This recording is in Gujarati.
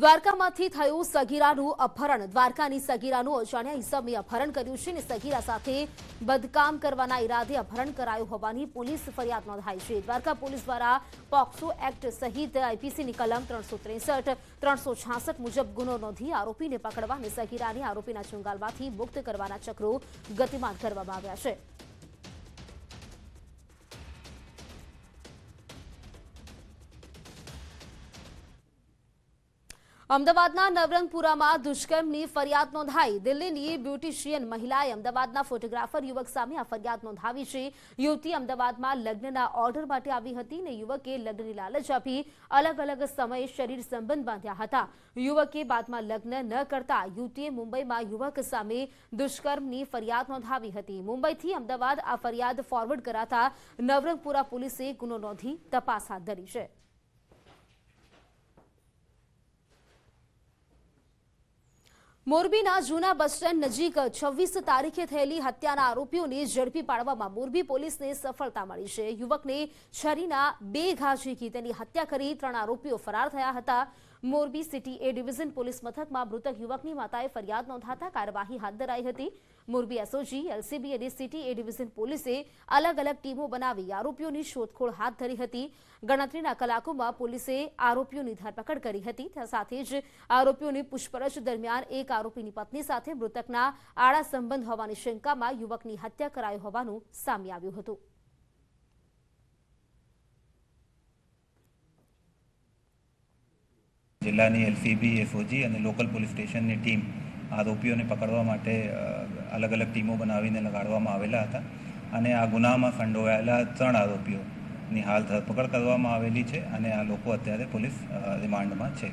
દ્વારકામાંથી થયું સગીરાનું અપહરણ દ્વારકાની સગીરાનું અજાણ્યા ઇસમે અપહરણ કર્યું છે અને સગીરા સાથે બદકામ કરવાના ઈરાદે અપહરણ કરાયું હોવાની પોલીસ ફરિયાદ નોંધાઈ છે દ્વારકા પોલીસ દ્વારા પોક્સો એક્ટ સહિત આઈપીસીની કલમ ત્રણસો ત્રેસઠ ત્રણસો છાસઠ મુજબ ગુનો નોંધી આરોપીને પકડવા અને સગીરાને આરોપીના ચુંગાલમાંથી મુક્ત કરવાના ચક્રો ગતિમાન કરવામાં આવ્યા છે અમદાવાદના નવરંગપુરામાં દુષ્કર્મની ફરિયાદ નોંધાઈ દિલ્હીની બ્યુટીશિયન મહિલાએ અમદાવાદના ફોટોગ્રાફર યુવક સામે આ ફરિયાદ નોંધાવી છે યુવતી અમદાવાદમાં લગ્નના ઓર્ડર માટે આવી હતી અને યુવકે લગ્નની લાલચ આપી અલગ અલગ સમયે શરીર સંબંધ બાંધ્યા હતા યુવકે બાદમાં લગ્ન ન કરતા યુવતીએ મુંબઈમાં યુવક સામે દુષ્કર્મની ફરિયાદ નોંધાવી હતી મુંબઈથી અમદાવાદ આ ફરિયાદ ફોરવર્ડ કરાતા નવરંગપુરા પોલીસે ગુનો નોંધી તપાસ હાથ ધરી છે મોરબીના જૂના બસ સ્ટેન્ડ નજીક છવ્વીસ તારીખે થયેલી હત્યાના આરોપીઓને ઝડપી પાડવામાં મોરબી પોલીસને સફળતા મળી છે યુવકને છરીના બે ઘા ઝીકી તેની હત્યા કરી ત્રણ આરોપીઓ ફરાર થયા હતા Morbi city A division police મથકમાં મૃતક યુવકની માતાએ ફરિયાદ નોંધાતા કાર્યવાહી હાથ ધરાઈ હતી મોરબી એસઓજી એલસીબી અને સિટી એ ડિવિઝન પોલીસે અલગ અલગ ટીમો બનાવી આરોપીઓની શોધખોળ હાથ ધરી હતી ગણતરીના કલાકોમાં પોલીસે આરોપીઓની ધરપકડ કરી હતી સાથે જ આરોપીઓની પૂછપરછ દરમિયાન એક આરોપીની પત્ની સાથે મૃતકના આડા સંબંધ હોવાની શંકામાં યુવકની હત્યા કરાયો હોવાનું સામે આવ્યું હતું જિલ્લાની એલસીબી એસઓજી અને લોકલ પોલીસ સ્ટેશનની ટીમ આરોપીઓને પકડવા માટે અલગ અલગ ટીમો બનાવીને લગાડવામાં આવેલા હતા અને આ ગુનામાં સંડોવાયેલા ત્રણ આરોપીઓની હાલ ધરપકડ કરવામાં આવેલી છે અને આ લોકો અત્યારે પોલીસ રિમાન્ડમાં છે